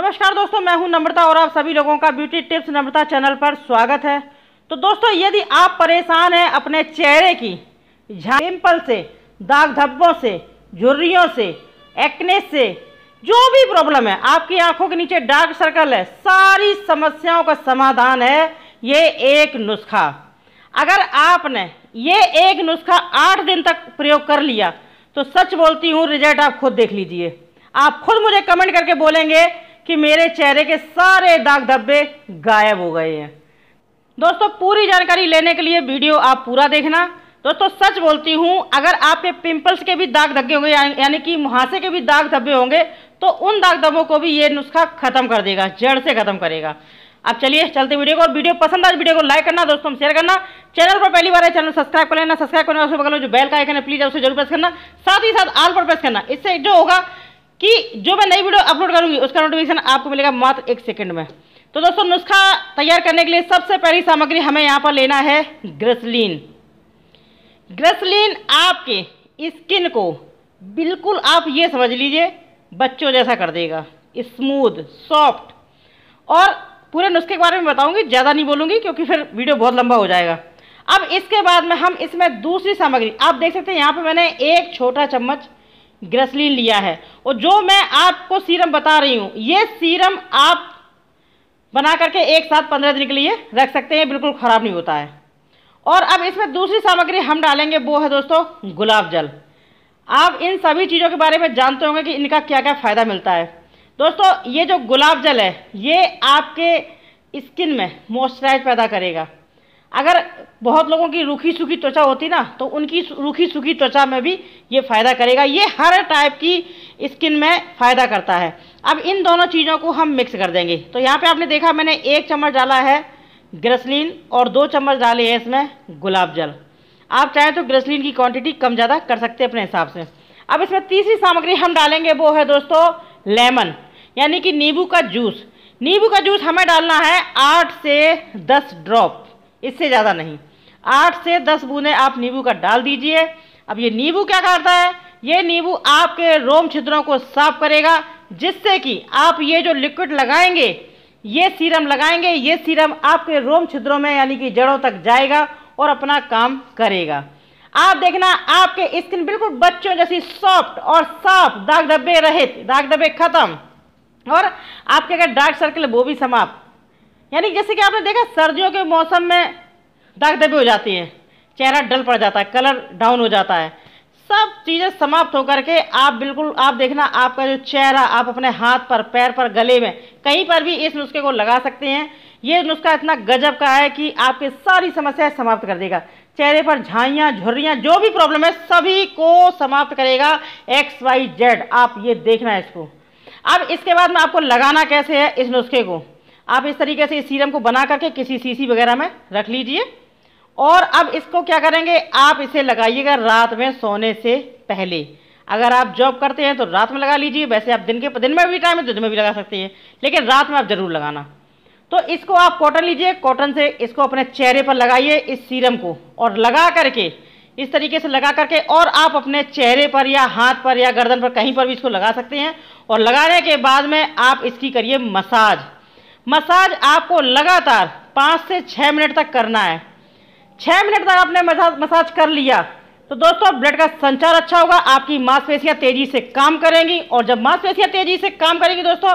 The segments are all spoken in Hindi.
नमस्कार दोस्तों मैं हूं नम्रता और आप सभी लोगों का ब्यूटी टिप्स नम्रता चैनल पर स्वागत है तो दोस्तों यदि आप परेशान हैं अपने चेहरे की पिम्पल से दाग धब्बों से झुर्रियों से एक्ने से जो भी प्रॉब्लम है आपकी आंखों के नीचे डार्क सर्कल है सारी समस्याओं का समाधान है ये एक नुस्खा अगर आपने ये एक नुस्खा आठ दिन तक प्रयोग कर लिया तो सच बोलती हूँ रिजल्ट आप खुद देख लीजिए आप खुद मुझे कमेंट करके बोलेंगे कि मेरे चेहरे के सारे दाग धब्बे गायब हो गए हैं दोस्तों पूरी जानकारी लेने के लिए वीडियो आप पूरा देखना दोस्तों सच बोलती हूँ अगर आपके पिंपल्स के भी दाग धब्बे होंगे यानी कि मुहासे के भी दाग धब्बे होंगे तो उन दाग धब्बों को भी ये नुस्खा खत्म कर देगा जड़ से खत्म करेगा अब चलिए चलते वीडियो को और वीडियो पसंद आए तो वीडियो को लाइक करना दोस्तों शेयर करना चैनल पर पहली बार है चैनल सब्सक्राइब कर लेना सब्सक्राइब करने वाले बगल में जो बेल का आइकन है प्लीज उसे जरूर प्रेस करना साथ ही साथ आल पर प्रेस करना इससे जो होगा कि जो मैं नई वीडियो अपलोड करूँगी उसका नोटिफिकेशन आपको मिलेगा मात्र एक सेकेंड में तो दोस्तों नुस्खा तैयार करने के लिए सबसे पहली सामग्री हमें यहाँ पर लेना है ग्रेसलिन ग्रेसलिन आपके स्किन को बिल्कुल आप ये समझ लीजिए बच्चों जैसा कर देगा स्मूथ सॉफ्ट और पूरे नुस्खे के बारे में बताऊंगी ज़्यादा नहीं बोलूँगी क्योंकि फिर वीडियो बहुत लंबा हो जाएगा अब इसके बाद में हम इसमें दूसरी सामग्री आप देख सकते हैं यहाँ पर मैंने एक छोटा चम्मच ग्रेसलिन लिया है और जो मैं आपको सीरम बता रही हूँ ये सीरम आप बना करके एक साथ पंद्रह दिन के लिए रख सकते हैं बिल्कुल ख़राब नहीं होता है और अब इसमें दूसरी सामग्री हम डालेंगे वो है दोस्तों गुलाब जल आप इन सभी चीज़ों के बारे में जानते होंगे कि इनका क्या क्या फ़ायदा मिलता है दोस्तों ये जो गुलाब जल है ये आपके स्किन में मॉइस्चराइज पैदा करेगा अगर बहुत लोगों की रूखी सूखी त्वचा होती ना तो उनकी रूखी सूखी त्वचा में भी ये फ़ायदा करेगा ये हर टाइप की स्किन में फ़ायदा करता है अब इन दोनों चीज़ों को हम मिक्स कर देंगे तो यहाँ पे आपने देखा मैंने एक चम्मच डाला है ग्रेसलिन और दो चम्मच डाले हैं इसमें गुलाब जल आप चाहें तो ग्रेसलिन की क्वान्टिटी कम ज़्यादा कर सकते अपने हिसाब से अब इसमें तीसरी सामग्री हम डालेंगे वो है दोस्तों लेमन यानी कि नींबू का जूस नींबू का जूस हमें डालना है आठ से दस ड्रॉप इससे ज़्यादा नहीं आठ से दस बूंदें आप नींबू का डाल दीजिए अब ये नींबू क्या करता है ये नींबू आपके रोम छिद्रों को साफ करेगा जिससे कि आप ये जो लिक्विड लगाएंगे ये सीरम लगाएंगे ये सीरम आपके रोम छिद्रों में यानी कि जड़ों तक जाएगा और अपना काम करेगा आप देखना आपके स्किन बिल्कुल बच्चों जैसी सॉफ्ट और साफ दाग धब्बे रहित दाग धब्बे खत्म और आपके अगर डार्क सर्कल वो भी समाप्त यानी जैसे कि आपने देखा सर्दियों के मौसम में दाग दबे हो जाती है चेहरा डल पड़ जाता है कलर डाउन हो जाता है सब चीज़ें समाप्त होकर के आप बिल्कुल आप देखना आपका जो चेहरा आप अपने हाथ पर पैर पर गले में कहीं पर भी इस नुस्खे को लगा सकते हैं ये नुस्खा इतना गजब का है कि आपकी सारी समस्याएं समाप्त कर देगा चेहरे पर झाइयाँ झुर्रियाँ जो भी प्रॉब्लम है सभी को समाप्त करेगा एक्स वाई जेड आप ये देखना है इसको अब इसके बाद में आपको लगाना कैसे है इस नुस्खे को आप इस तरीके से इस सीरम को बना करके किसी सीसी वगैरह में रख लीजिए और अब इसको क्या करेंगे आप इसे लगाइएगा रात में सोने से पहले अगर आप जॉब करते हैं तो रात में लगा लीजिए वैसे आप दिन के दिन में भी टाइम है तो दिन में भी लगा सकते हैं लेकिन रात में आप ज़रूर लगाना तो इसको आप कॉटन लीजिए कॉटन से इसको अपने चेहरे पर लगाइए इस सीरम को और लगा करके इस तरीके से लगा करके और आप अपने चेहरे पर या हाथ पर या गर्दन पर कहीं पर भी इसको लगा सकते हैं और लगाने के बाद में आप इसकी करिए मसाज मसाज आपको लगातार पाँच से छः मिनट तक करना है छः मिनट तक आपने मसाज कर लिया तो दोस्तों ब्लड का संचार अच्छा होगा आपकी मांसपेशियां तेजी से काम करेंगी और जब मांसपेशियां तेजी से काम करेंगी दोस्तों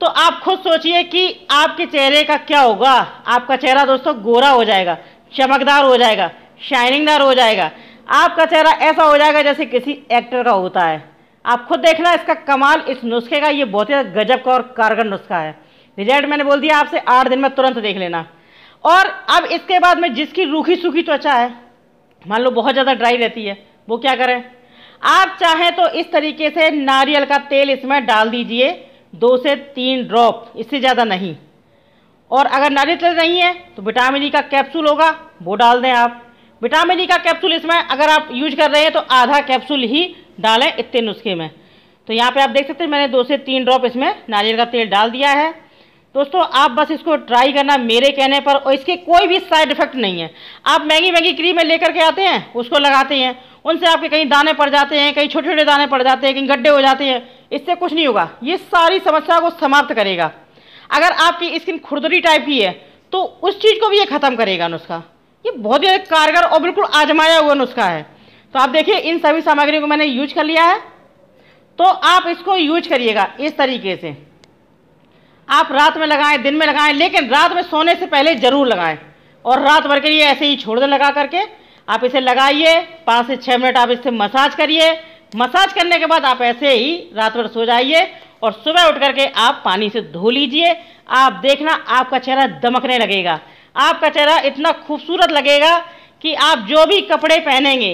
तो आप खुद सोचिए कि आपके चेहरे का क्या होगा आपका चेहरा दोस्तों गोरा हो जाएगा चमकदार हो जाएगा शाइनिंगदार हो जाएगा आपका चेहरा ऐसा हो जाएगा जैसे किसी एक्टर का होता है आप खुद देखना इसका कमाल इस नुस्खे का ये बहुत ही गजब का और कारगर नुस्खा है रिजल्ट मैंने बोल दिया आपसे आठ दिन में तुरंत देख लेना और अब इसके बाद में जिसकी रूखी सूखी त्वचा है मान लो बहुत ज़्यादा ड्राई रहती है वो क्या करें आप चाहें तो इस तरीके से नारियल का तेल इसमें डाल दीजिए दो से तीन ड्रॉप इससे ज़्यादा नहीं और अगर नारियल तेल नहीं है तो विटामिन ई e का कैप्सूल होगा वो डाल दें आप विटामिन ई e का कैप्सूल इसमें अगर आप यूज कर रहे हैं तो आधा कैप्सूल ही डालें इतने नुस्खे में तो यहाँ पे आप देख सकते हैं मैंने दो से तीन ड्रॉप इसमें नारियल का तेल डाल दिया है दोस्तों आप बस इसको ट्राई करना मेरे कहने पर और इसके कोई भी साइड इफेक्ट नहीं है आप महंगी महंगी क्रीमें लेकर के आते हैं उसको लगाते हैं उनसे आपके कहीं दाने पड़ जाते हैं कहीं छोटे छोटे दाने पड़ जाते हैं कहीं गड्ढे हो जाते हैं इससे कुछ नहीं होगा ये सारी समस्या को समाप्त करेगा अगर आपकी स्किन खुरदरी टाइप की है तो उस चीज़ को भी ये ख़त्म करेगा नुस्खा ये बहुत ही कारगर और बिल्कुल आजमाया हुआ नुस्खा है तो आप देखिए इन सभी सामग्रियों को मैंने यूज कर लिया है तो आप इसको यूज करिएगा इस तरीके से आप रात में लगाएं दिन में लगाएं लेकिन रात में सोने से पहले ज़रूर लगाएं और रात भर के लिए ऐसे ही छोड़ दें लगा करके आप इसे लगाइए पाँच से छः मिनट आप इसे मसाज करिए मसाज करने के बाद आप ऐसे ही रात भर सो जाइए और सुबह उठ करके आप पानी से धो लीजिए आप देखना आपका चेहरा दमकने लगेगा आपका चेहरा इतना खूबसूरत लगेगा कि आप जो भी कपड़े पहनेंगे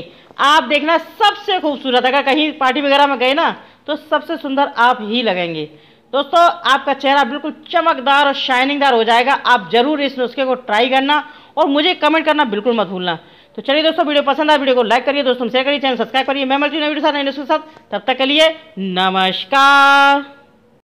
आप देखना सबसे खूबसूरत अगर कहीं पार्टी वगैरह में गए ना तो सबसे सुंदर आप ही लगेंगे दोस्तों आपका चेहरा बिल्कुल चमकदार और शाइनिंगदार हो जाएगा आप जरूर इस नुस्खे को ट्राई करना और मुझे कमेंट करना बिल्कुल मत भूलना तो चलिए दोस्तों वीडियो पसंद आया वीडियो को लाइक करिए दोस्तों शेयर करिए चैनल सब्सक्राइब करिए मैं मर्जी नई वीडियो साथ नए नुस्खे के साथ तब तक के लिए नमस्कार